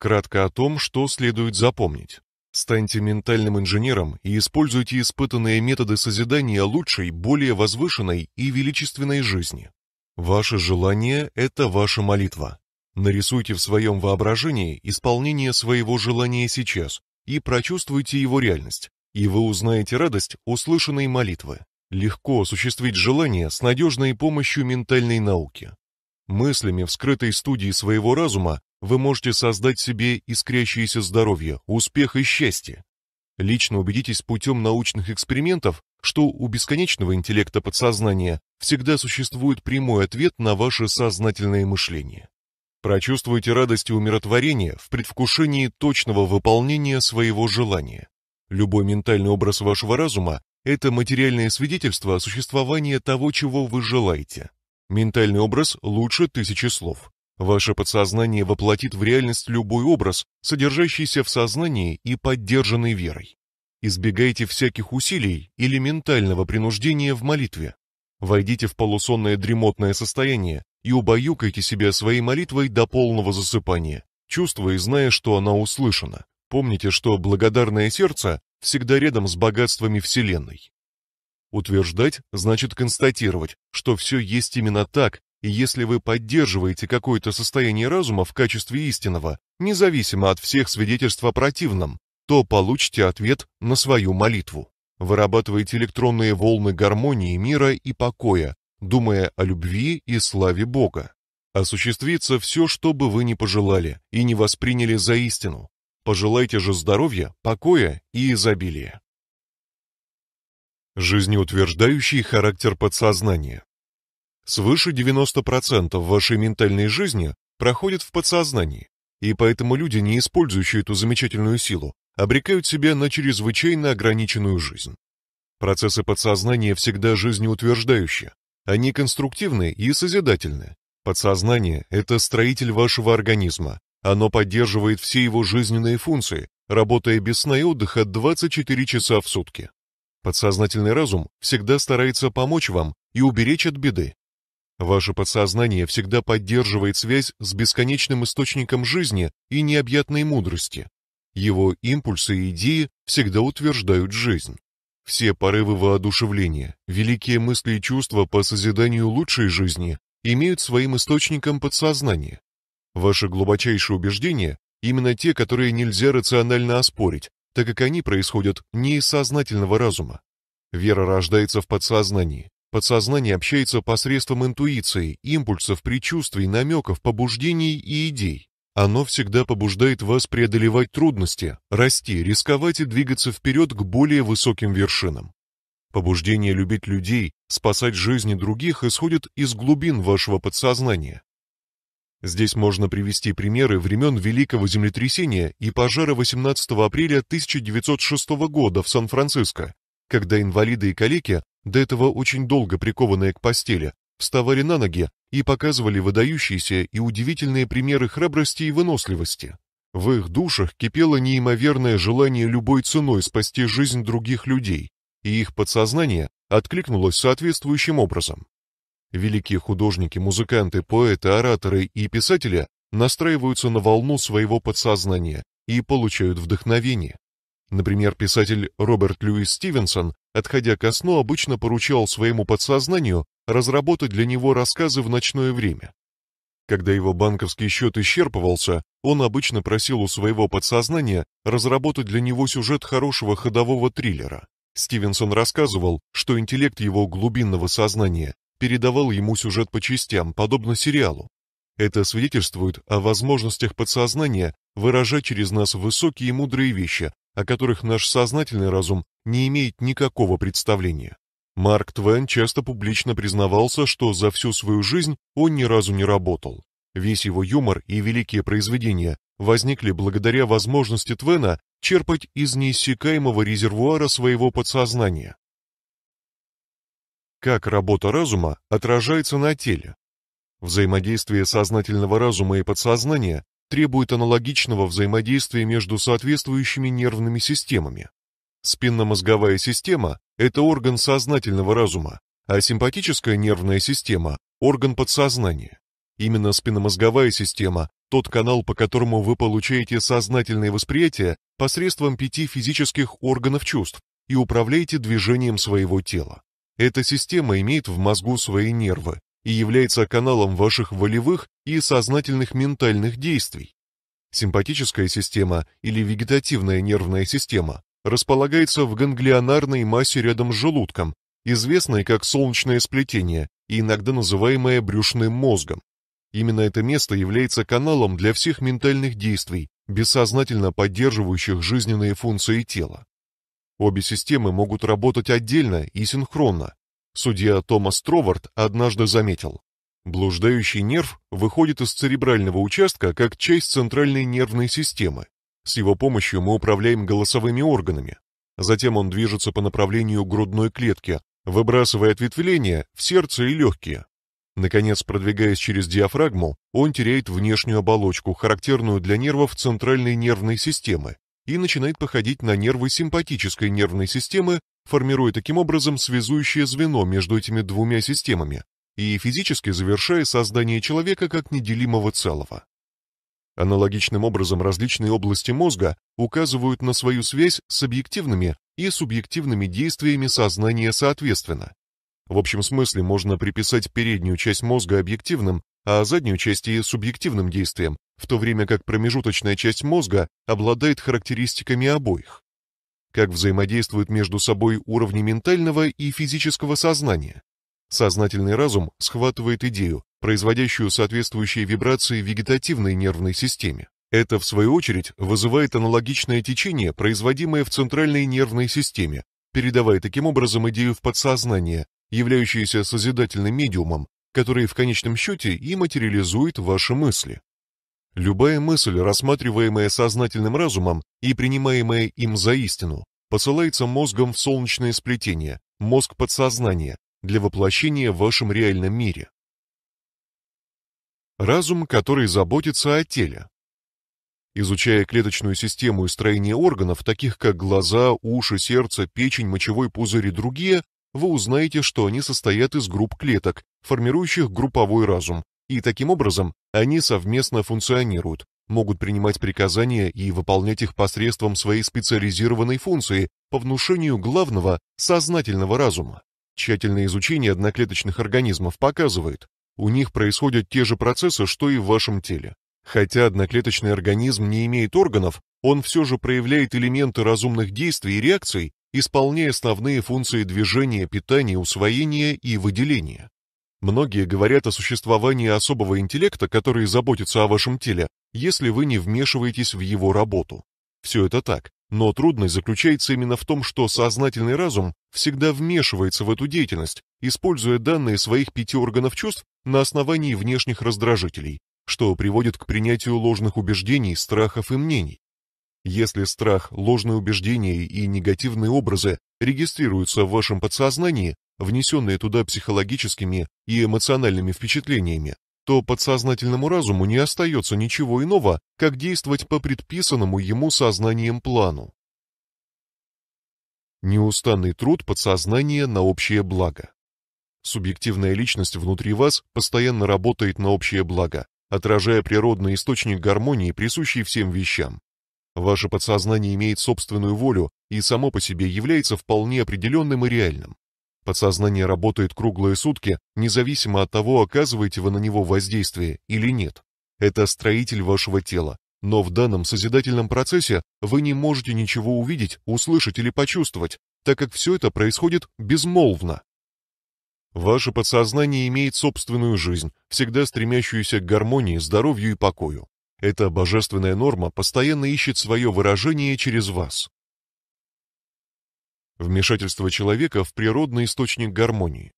Кратко о том, что следует запомнить. Станьте ментальным инженером и используйте испытанные методы созидания лучшей, более возвышенной и величественной жизни. Ваше желание – это ваша молитва. Нарисуйте в своем воображении исполнение своего желания сейчас и прочувствуйте его реальность, и вы узнаете радость услышанной молитвы. Легко осуществить желание с надежной помощью ментальной науки. Мыслями в скрытой студии своего разума вы можете создать себе искрящееся здоровье, успех и счастье. Лично убедитесь путем научных экспериментов, что у бесконечного интеллекта подсознания всегда существует прямой ответ на ваше сознательное мышление. Прочувствуйте радость и умиротворение в предвкушении точного выполнения своего желания. Любой ментальный образ вашего разума – это материальное свидетельство о существовании того, чего вы желаете. Ментальный образ лучше тысячи слов. Ваше подсознание воплотит в реальность любой образ, содержащийся в сознании и поддержанный верой. Избегайте всяких усилий или ментального принуждения в молитве. Войдите в полусонное дремотное состояние и убаюкайте себя своей молитвой до полного засыпания, чувствуя и зная, что она услышана. Помните, что благодарное сердце всегда рядом с богатствами Вселенной. Утверждать значит констатировать, что все есть именно так, и если вы поддерживаете какое-то состояние разума в качестве истинного, независимо от всех свидетельств о противном, то получите ответ на свою молитву. Вырабатываете электронные волны гармонии мира и покоя, думая о любви и славе Бога. Осуществится все, что бы вы ни пожелали и не восприняли за истину. Пожелайте же здоровья, покоя и изобилия. Жизнеутверждающий характер подсознания. Свыше 90% вашей ментальной жизни проходит в подсознании, и поэтому люди, не использующие эту замечательную силу, обрекают себя на чрезвычайно ограниченную жизнь. Процессы подсознания всегда жизнеутверждающие, они конструктивны и созидательны. Подсознание – это строитель вашего организма, оно поддерживает все его жизненные функции, работая без сна и отдыха 24 часа в сутки. Подсознательный разум всегда старается помочь вам и уберечь от беды. Ваше подсознание всегда поддерживает связь с бесконечным источником жизни и необъятной мудрости. Его импульсы и идеи всегда утверждают жизнь. Все порывы воодушевления, великие мысли и чувства по созиданию лучшей жизни имеют своим источником подсознание. Ваши глубочайшие убеждения, именно те, которые нельзя рационально оспорить, так как они происходят не из сознательного разума. Вера рождается в подсознании. Подсознание общается посредством интуиции, импульсов, предчувствий, намеков, побуждений и идей. Оно всегда побуждает вас преодолевать трудности, расти, рисковать и двигаться вперед к более высоким вершинам. Побуждение любить людей, спасать жизни других исходит из глубин вашего подсознания. Здесь можно привести примеры времен Великого землетрясения и пожара 18 апреля 1906 года в Сан-Франциско, когда инвалиды и коллеги до этого очень долго прикованные к постели, вставали на ноги и показывали выдающиеся и удивительные примеры храбрости и выносливости. В их душах кипело неимоверное желание любой ценой спасти жизнь других людей, и их подсознание откликнулось соответствующим образом. Великие художники, музыканты, поэты, ораторы и писатели настраиваются на волну своего подсознания и получают вдохновение. Например, писатель Роберт Льюис Стивенсон, отходя ко сну, обычно поручал своему подсознанию разработать для него рассказы в ночное время. Когда его банковский счет исчерпывался, он обычно просил у своего подсознания разработать для него сюжет хорошего ходового триллера. Стивенсон рассказывал, что интеллект его глубинного сознания передавал ему сюжет по частям, подобно сериалу. Это свидетельствует о возможностях подсознания выражать через нас высокие и мудрые вещи, о которых наш сознательный разум не имеет никакого представления. Марк Твен часто публично признавался, что за всю свою жизнь он ни разу не работал. Весь его юмор и великие произведения возникли благодаря возможности Твена черпать из неиссякаемого резервуара своего подсознания. Как работа разума отражается на теле? Взаимодействие сознательного разума и подсознания требует аналогичного взаимодействия между соответствующими нервными системами. Спинномозговая система – это орган сознательного разума, а симпатическая нервная система – орган подсознания. Именно спинномозговая система – тот канал, по которому вы получаете сознательное восприятие посредством пяти физических органов чувств и управляете движением своего тела. Эта система имеет в мозгу свои нервы и является каналом ваших волевых и сознательных ментальных действий. Симпатическая система или вегетативная нервная система располагается в ганглионарной массе рядом с желудком, известной как солнечное сплетение и иногда называемое брюшным мозгом. Именно это место является каналом для всех ментальных действий, бессознательно поддерживающих жизненные функции тела. Обе системы могут работать отдельно и синхронно. Судья Томас Троварт однажды заметил, блуждающий нерв выходит из церебрального участка как часть центральной нервной системы. С его помощью мы управляем голосовыми органами. Затем он движется по направлению грудной клетки, выбрасывая ответвления в сердце и легкие. Наконец, продвигаясь через диафрагму, он теряет внешнюю оболочку, характерную для нервов центральной нервной системы, и начинает походить на нервы симпатической нервной системы, формируя таким образом связующее звено между этими двумя системами и физически завершая создание человека как неделимого целого. Аналогичным образом различные области мозга указывают на свою связь с объективными и субъективными действиями сознания соответственно. В общем смысле можно приписать переднюю часть мозга объективным, а заднюю часть и субъективным действиям, в то время как промежуточная часть мозга обладает характеристиками обоих. Как взаимодействуют между собой уровни ментального и физического сознания. Сознательный разум схватывает идею, производящую соответствующие вибрации вегетативной нервной системе. Это, в свою очередь, вызывает аналогичное течение, производимое в центральной нервной системе, передавая таким образом идею в подсознание, являющееся созидательным медиумом, который в конечном счете и материализует ваши мысли. Любая мысль, рассматриваемая сознательным разумом и принимаемая им за истину, посылается мозгом в солнечное сплетение, мозг подсознания, для воплощения в вашем реальном мире. Разум, который заботится о теле. Изучая клеточную систему и строение органов, таких как глаза, уши, сердце, печень, мочевой пузырь и другие, вы узнаете, что они состоят из групп клеток, формирующих групповой разум, и таким образом они совместно функционируют, могут принимать приказания и выполнять их посредством своей специализированной функции по внушению главного сознательного разума. Тщательное изучение одноклеточных организмов показывает, у них происходят те же процессы, что и в вашем теле. Хотя одноклеточный организм не имеет органов, он все же проявляет элементы разумных действий и реакций, исполняя основные функции движения, питания, усвоения и выделения. Многие говорят о существовании особого интеллекта, который заботится о вашем теле, если вы не вмешиваетесь в его работу. Все это так, но трудность заключается именно в том, что сознательный разум всегда вмешивается в эту деятельность, используя данные своих пяти органов чувств на основании внешних раздражителей, что приводит к принятию ложных убеждений, страхов и мнений. Если страх, ложные убеждения и негативные образы регистрируются в вашем подсознании, внесенные туда психологическими и эмоциональными впечатлениями, то подсознательному разуму не остается ничего иного, как действовать по предписанному ему сознанием плану. Неустанный труд подсознания на общее благо. Субъективная личность внутри вас постоянно работает на общее благо, отражая природный источник гармонии, присущий всем вещам. Ваше подсознание имеет собственную волю и само по себе является вполне определенным и реальным. Подсознание работает круглые сутки, независимо от того, оказываете вы на него воздействие или нет. Это строитель вашего тела. Но в данном созидательном процессе вы не можете ничего увидеть, услышать или почувствовать, так как все это происходит безмолвно. Ваше подсознание имеет собственную жизнь, всегда стремящуюся к гармонии, здоровью и покою. Эта божественная норма постоянно ищет свое выражение через вас. Вмешательство человека в природный источник гармонии.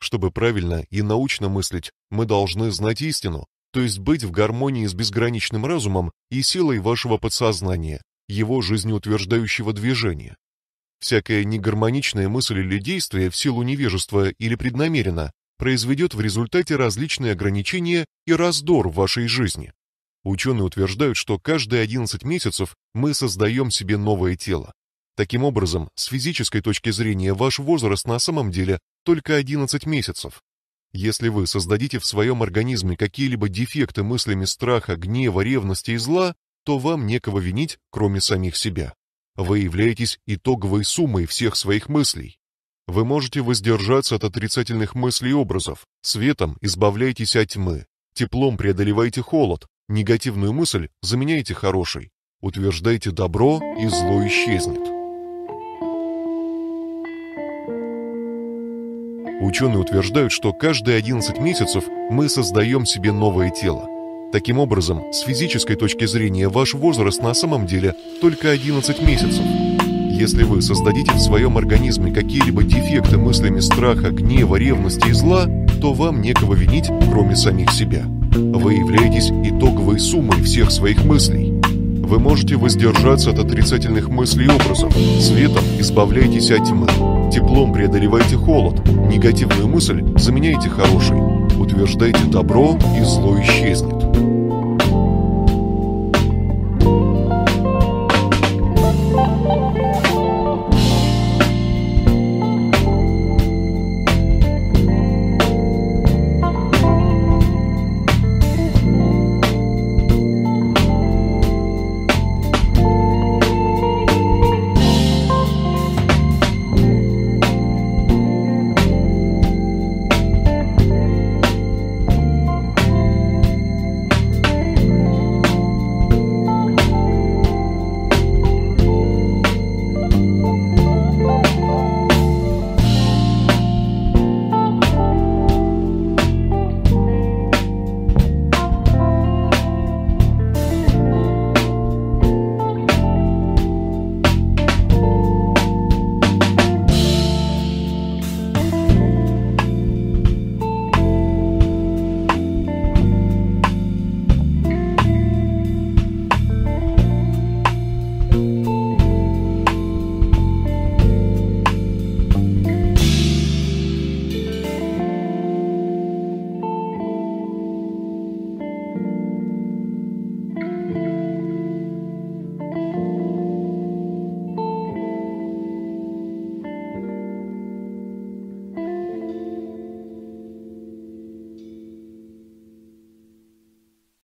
Чтобы правильно и научно мыслить, мы должны знать истину, то есть быть в гармонии с безграничным разумом и силой вашего подсознания, его жизнеутверждающего движения. Всякая негармоничная мысль или действие в силу невежества или преднамеренно произведет в результате различные ограничения и раздор в вашей жизни. Ученые утверждают, что каждые 11 месяцев мы создаем себе новое тело. Таким образом, с физической точки зрения ваш возраст на самом деле только 11 месяцев. Если вы создадите в своем организме какие-либо дефекты мыслями страха, гнева, ревности и зла, то вам некого винить, кроме самих себя. Вы являетесь итоговой суммой всех своих мыслей. Вы можете воздержаться от отрицательных мыслей и образов. Светом избавляйтесь от тьмы, теплом преодолевайте холод, негативную мысль заменяйте хорошей. Утверждайте добро, и зло исчезнет. Ученые утверждают, что каждые 11 месяцев мы создаем себе новое тело. Таким образом, с физической точки зрения ваш возраст на самом деле только 11 месяцев. Если вы создадите в своем организме какие-либо дефекты мыслями страха, гнева, ревности и зла, то вам некого винить, кроме самих себя. Вы являетесь итоговой суммой всех своих мыслей. Вы можете воздержаться от отрицательных мыслей и образов, светом избавляйтесь от тьмы. Теплом преодолевайте холод, негативную мысль заменяйте хорошей. Утверждайте добро, и зло исчезнет.